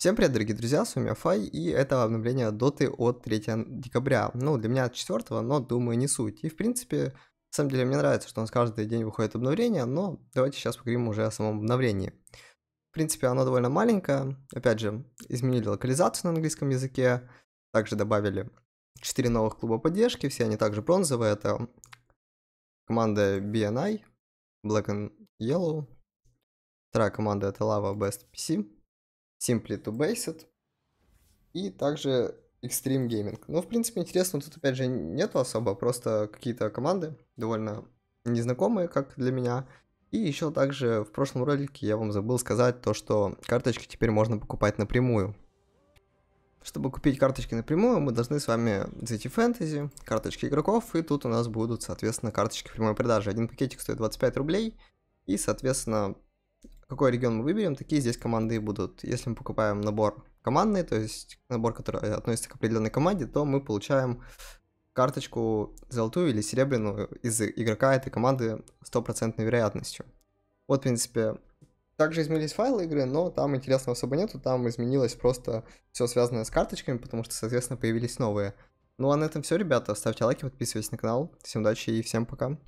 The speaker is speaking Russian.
Всем привет, дорогие друзья, с вами Афай, и это обновление доты от 3 декабря. Ну, для меня от 4, но думаю не суть. И в принципе, на самом деле мне нравится, что у нас каждый день выходит обновление, но давайте сейчас поговорим уже о самом обновлении. В принципе, оно довольно маленькое, опять же, изменили локализацию на английском языке, также добавили 4 новых клуба поддержки, все они также бронзовые, это команда BNI, Black and Yellow, вторая команда это Lava Best PC, Simply to Based и также Extreme Gaming. Ну, в принципе, интересно, тут опять же нету особо, просто какие-то команды довольно незнакомые, как для меня. И еще также в прошлом ролике я вам забыл сказать то, что карточки теперь можно покупать напрямую. Чтобы купить карточки напрямую, мы должны с вами зайти в фэнтези, карточки игроков, и тут у нас будут, соответственно, карточки прямой продажи. Один пакетик стоит 25 рублей, и, соответственно, какой регион мы выберем, такие здесь команды и будут. Если мы покупаем набор командный, то есть набор, который относится к определенной команде, то мы получаем карточку золотую или серебряную из игрока этой команды стопроцентной вероятностью. Вот, в принципе, также изменились файлы игры, но там интересного особо нету, там изменилось просто все связанное с карточками, потому что, соответственно, появились новые. Ну а на этом все, ребята. Ставьте лайки, подписывайтесь на канал. Всем удачи и всем пока.